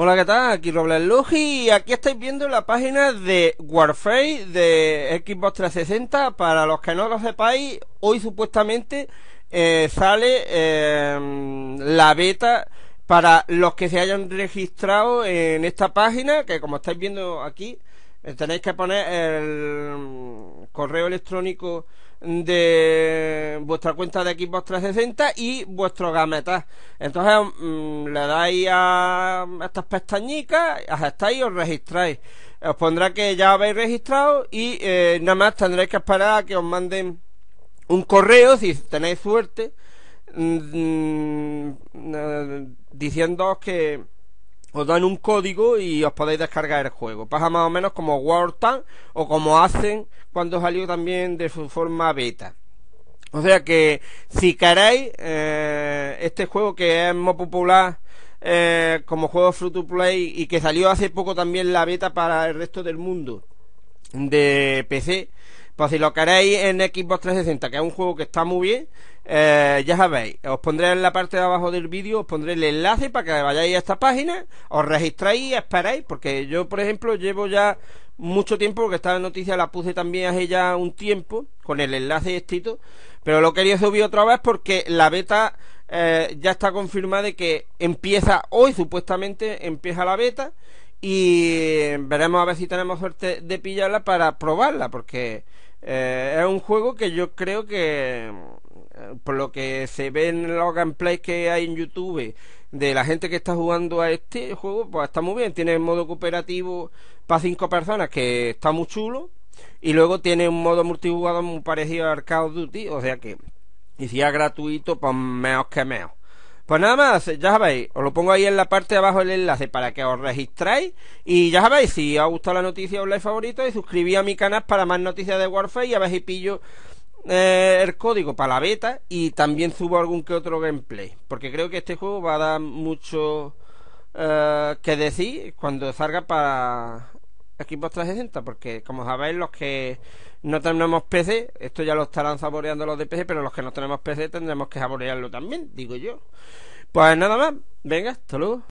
Hola, ¿qué tal? Aquí Robles Luji y aquí estáis viendo la página de Warframe de Xbox 360. Para los que no lo sepáis, hoy supuestamente eh, sale em, la beta para los que se hayan registrado en esta página, que como estáis viendo aquí, eh, tenéis que poner el mm, correo electrónico de vuestra cuenta de Xbox 360 y vuestro gameta. Entonces mm, le dais a estas pestañicas, aceptáis y os registráis. Os pondrá que ya habéis registrado y eh, nada más tendréis que esperar a que os manden un correo si tenéis suerte diciendo mm, eh, diciéndoos que os dan un código y os podéis descargar el juego. Pasa más o menos como World o como hacen cuando salió también de su forma beta. O sea que si queréis eh, este juego que es muy popular eh, como juego free to play y que salió hace poco también la beta para el resto del mundo de PC, pues si lo queréis en Xbox 360, que es un juego que está muy bien, eh, ya sabéis, os pondré en la parte de abajo del vídeo, os pondré el enlace para que vayáis a esta página, os registráis y esperáis, porque yo, por ejemplo, llevo ya mucho tiempo, porque esta noticia la puse también hace ya un tiempo, con el enlace escrito, pero lo quería subir otra vez porque la beta eh, ya está confirmada de que empieza hoy, supuestamente empieza la beta, y veremos a ver si tenemos suerte de pillarla para probarla, porque eh, es un juego que yo creo que, eh, por lo que se ve en los gameplays que hay en YouTube, de la gente que está jugando a este juego, pues está muy bien. Tiene el modo cooperativo para cinco personas, que está muy chulo. Y luego tiene un modo multijugador muy parecido a Call of Duty, o sea que, y si es gratuito, pues menos que menos. Pues nada más, ya sabéis, os lo pongo ahí en la parte de abajo el enlace para que os registráis. Y ya sabéis, si os ha gustado la noticia, os like favorito y suscribí a mi canal para más noticias de Warface y a ver si pillo eh, el código para la beta y también subo algún que otro gameplay. Porque creo que este juego va a dar mucho eh, que decir cuando salga para Xbox 360. Porque como sabéis, los que no tenemos PC, esto ya lo estarán saboreando los de PC, pero los que no tenemos PC tendremos que saborearlo también, digo yo. Pues nada más, venga, hasta luego.